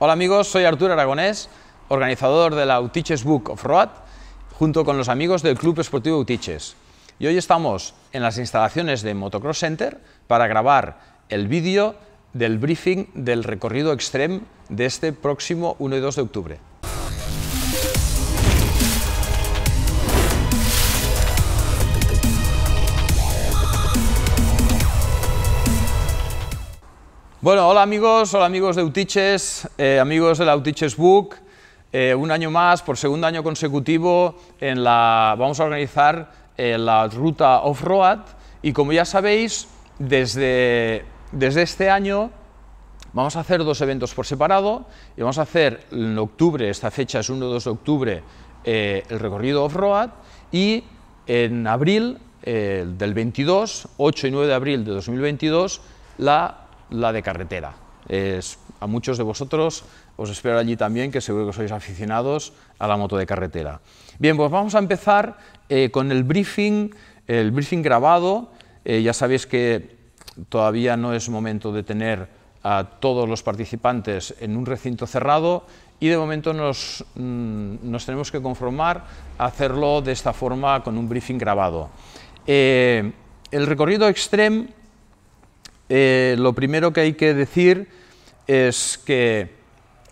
Hola amigos, soy Arturo Aragonés, organizador de la Book of Road, junto con los amigos del Club Esportivo Utiches. Y hoy estamos en las instalaciones de Motocross Center para grabar el vídeo del briefing del recorrido extremo de este próximo 1 y 2 de octubre. Bueno, hola amigos, hola amigos de Utiches, eh, amigos de la Utiches Book. Eh, un año más, por segundo año consecutivo, en la, vamos a organizar eh, la ruta off-road y como ya sabéis, desde, desde este año vamos a hacer dos eventos por separado y vamos a hacer en octubre, esta fecha es 1-2 de octubre, el recorrido off-road y en abril, del 22, 8 y 9 de abril de 2022, la la de carretera. Es, a muchos de vosotros os espero allí también, que seguro que sois aficionados a la moto de carretera. Bien, pues vamos a empezar eh, con el briefing, el briefing grabado. Eh, ya sabéis que todavía no es momento de tener a todos los participantes en un recinto cerrado y de momento nos, mm, nos tenemos que conformar a hacerlo de esta forma con un briefing grabado. Eh, el recorrido extremo eh, lo primero que hay que decir es que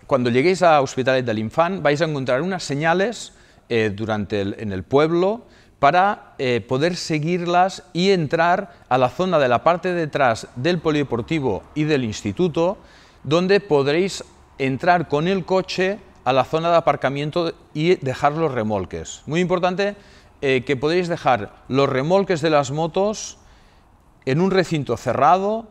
cuando lleguéis a Hospitalet del Infant vais a encontrar unas señales eh, durante en el pueblo para eh, poder seguirlas y entrar a la zona de la parte detrás del polideportivo y del instituto, donde podréis entrar con el coche a la zona de aparcamiento y dejar los remolques. Muy importante que podéis dejar los remolques de las motos en un recinto cerrado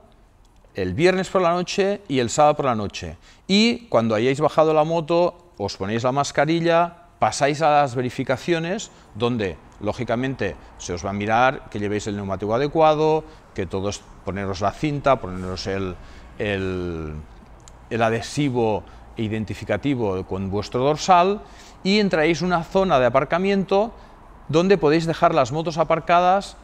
el viernes por la noche y el sábado por la noche. Y cuando hayáis bajado la moto, os ponéis la mascarilla, pasáis a las verificaciones donde, lógicamente, se os va a mirar que llevéis el neumático adecuado, que todos poneros la cinta, poneros el, adhesivo identificativo con vuestro dorsal y entraréis en una zona de aparcamiento donde podéis dejar las motos aparcadas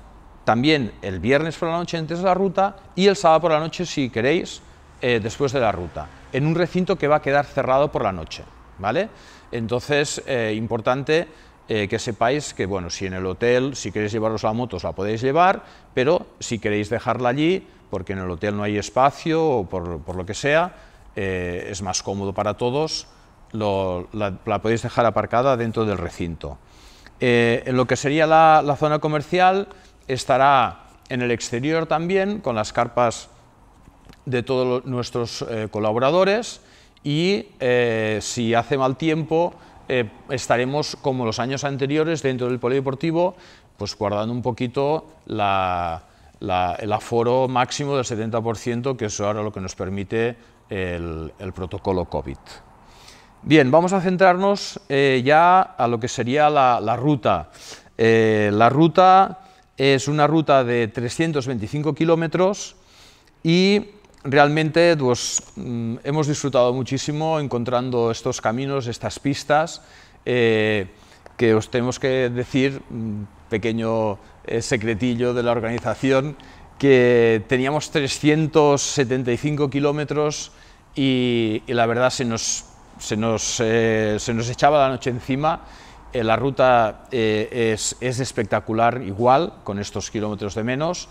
también el viernes por la noche antes de la ruta y el sábado por la noche, si queréis, eh, después de la ruta, en un recinto que va a quedar cerrado por la noche. ¿vale? Entonces, eh, importante eh, que sepáis que, bueno, si en el hotel, si queréis llevaros la moto, la podéis llevar, pero si queréis dejarla allí, porque en el hotel no hay espacio o por, lo que sea, es más cómodo para todos, la, podéis dejar aparcada dentro del recinto. en lo que sería la zona comercial, estará en el exterior también con las carpas de todos nuestros eh, colaboradores y eh, si hace mal tiempo eh, estaremos como los años anteriores dentro del polideportivo pues guardando un poquito la, el aforo máximo del 70% que es ahora lo que nos permite el, protocolo COVID. Bien, vamos a centrarnos ya a lo que sería la, la ruta. la ruta es una ruta de 325 kilómetros y realmente pues, mm, hemos disfrutado muchísimo encontrando estos caminos, estas pistas, eh, que os tenemos que decir, mm, pequeño eh, secretillo de la organización, que teníamos 375 kilómetros y, la verdad se nos, se nos, eh, se nos echaba la noche encima eh, la ruta eh, es, espectacular igual, con estos kilómetros de menos,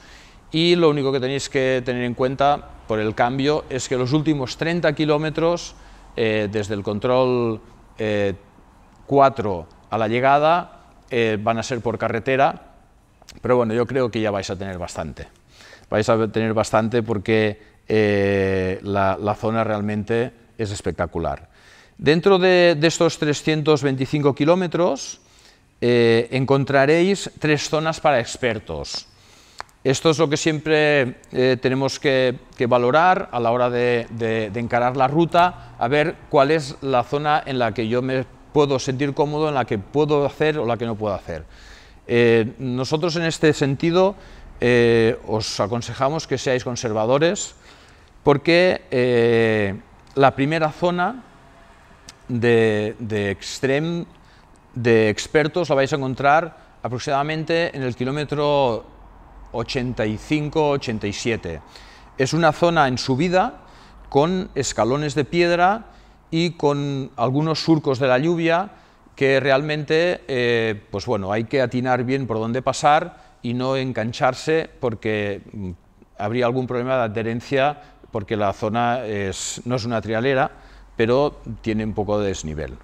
y lo único que tenéis que tener en cuenta por el cambio es que los últimos 30 kilómetros, eh, desde el control 4 a la llegada, van a ser por carretera, pero bueno, yo creo que ya vais a tener bastante. Vais a tener bastante porque la zona realmente es espectacular. Dentro de, estos 325 kilómetros eh, encontraréis tres zonas para expertos. Esto es lo que siempre eh, tenemos que, valorar a la hora de, encarar la ruta, a ver cuál es la zona en la que yo me puedo sentir cómodo, en la que puedo hacer o la que no puedo hacer. Eh, nosotros en este sentido os aconsejamos que seáis conservadores porque la primera zona de, extrem de expertos la vais a encontrar aproximadamente en el kilómetro 85-87. Es una zona en subida con escalones de piedra y con algunos surcos de la lluvia que realmente eh, pues bueno, hay que atinar bien por dónde pasar y no engancharse porque mm, habría algún problema de adherencia porque la zona no es una trialera pero tiene un poco de desnivel.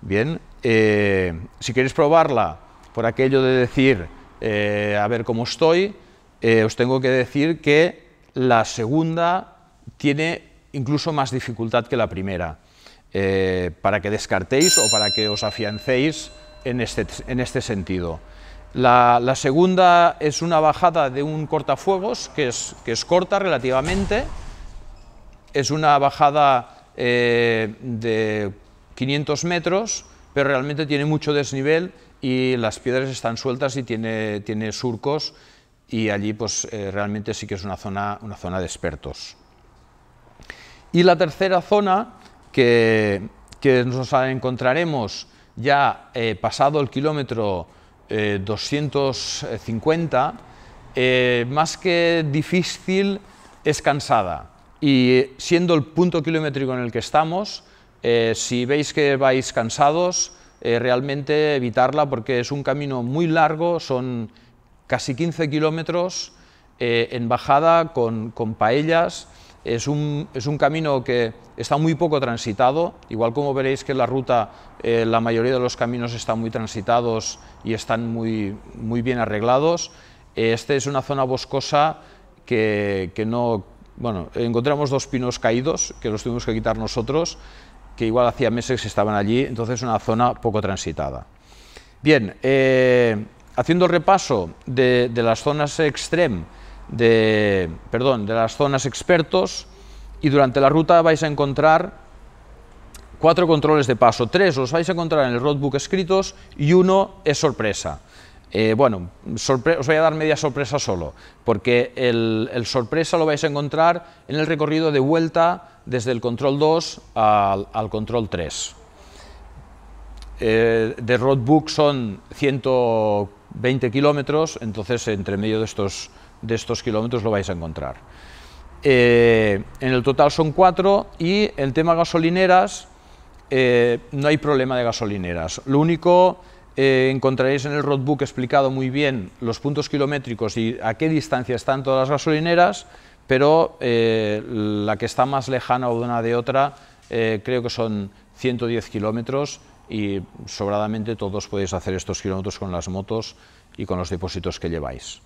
Bien, eh, si queréis probarla por aquello de decir eh, a ver cómo estoy, eh, os tengo que decir que la segunda tiene incluso más dificultad que la primera, para que descartéis o para que os afiancéis en este, este sentido. La, segunda es una bajada de un cortafuegos, que es, que es corta relativamente, es una bajada eh, de 500 metros, pero realmente tiene mucho desnivel y las piedras están sueltas y tiene, surcos y allí pues eh, realmente sí que es una zona, una zona de expertos. Y la tercera zona que, nos encontraremos ya eh, pasado el kilómetro 250, más que difícil es cansada. Y siendo el punto kilométrico en el que estamos, eh, si veis que vais cansados, eh, realmente evitarla porque es un camino muy largo, son casi 15 kilómetros eh, en bajada con, paellas. Es un, es un, camino que está muy poco transitado, igual como veréis que en la ruta la mayoría de los caminos están muy transitados y están muy, muy bien arreglados. Esta es una zona boscosa que, que no, bueno, encontramos dos pinos caídos que los tuvimos que quitar nosotros, que igual hacía meses estaban allí, entonces una zona poco transitada. Bien, eh, haciendo repaso de, las zonas extrem, perdón, de las zonas expertos, y durante la ruta vais a encontrar cuatro controles de paso, tres los vais a encontrar en el roadbook escritos y uno es sorpresa. Eh, bueno, os voy a dar media sorpresa solo, porque el, sorpresa lo vais a encontrar en el recorrido de vuelta desde el control 2 al, control 3. Eh, de roadbook son 120 kilómetros, entonces entre medio de estos, kilómetros lo vais a encontrar. Eh, en el total son cuatro y el tema gasolineras, no hay problema de gasolineras. Lo único eh, encontraréis en el roadbook explicado muy bien los puntos kilométricos y a qué distancia están todas las gasolineras, pero eh, la que está más lejana de una de otra eh, creo que son 110 kilómetros y sobradamente todos podéis hacer estos kilómetros con las motos y con los depósitos que lleváis.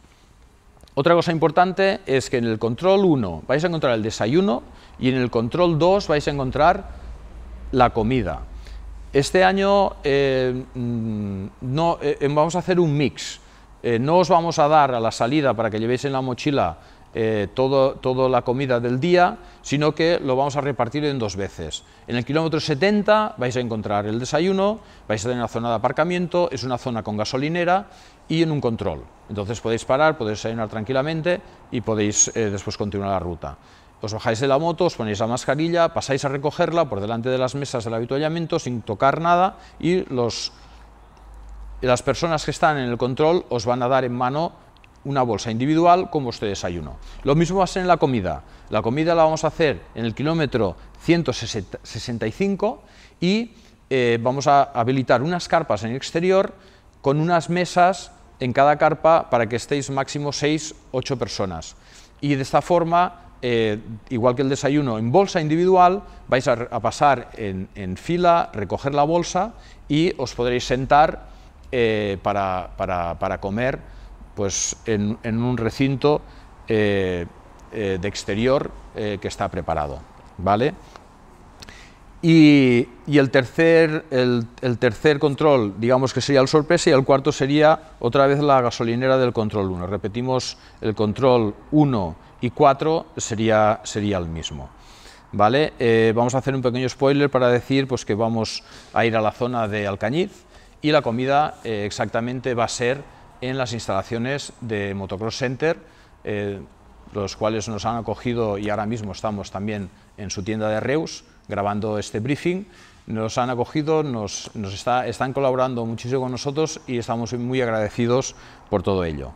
Otra cosa importante es que en el control 1 vais a encontrar el desayuno y en el control 2 vais a encontrar la comida. Este año eh, mm, no, eh, em, vamos a hacer un mix. Eh, no os vamos a dar a la salida para que llevéis en la mochila todo, toda la comida del día, sino que lo vamos a repartir en dos veces. En el kilómetro 70 vais a encontrar el desayuno, vais a tener una zona de aparcamiento, es una zona con gasolinera y en un control. Entonces podéis parar, podéis desayunar tranquilamente y podéis después continuar la ruta. Os bajáis de la moto, os ponéis la mascarilla, pasáis a recogerla por delante de las mesas del avituallamiento sin tocar nada y las personas que están en el control os van a dar en mano una bolsa individual como usted desayuno. Lo mismo va a ser en la comida. La comida la vamos a hacer en el kilómetro 165 y eh, vamos a habilitar unas carpas en el exterior con unas mesas en cada carpa para que estéis máximo 6-8 personas. Y de esta forma eh, igual que el desayuno, en bolsa individual, vais a, pasar en, fila, recoger la bolsa y os podréis sentar eh, para, comer pues, en, un recinto eh, de exterior que está preparado. ¿vale? Y, el, tercer, el, tercer control, digamos que sería el sorpresa, y el cuarto sería otra vez la gasolinera del control 1. Repetimos, el control 1 y 4 sería, sería el mismo. ¿vale? Eh, vamos a hacer un pequeño spoiler para decir pues, que vamos a ir a la zona de Alcañiz y la comida eh, exactamente va a ser en las instalaciones de Motocross Center, eh, los cuales nos han acogido y ahora mismo estamos también en su tienda de Reus, grabando este briefing. Nos han acogido, nos, está, están colaborando muchísimo con nosotros y estamos muy agradecidos por todo ello.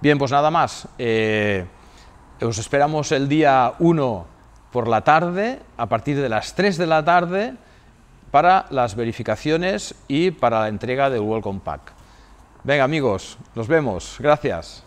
Bien, pues nada más. Eh, os esperamos el día 1 por la tarde, a partir de las 3 de la tarde, para las verificaciones y para la entrega del Welcome Pack. Venga amigos, nos vemos. Gracias.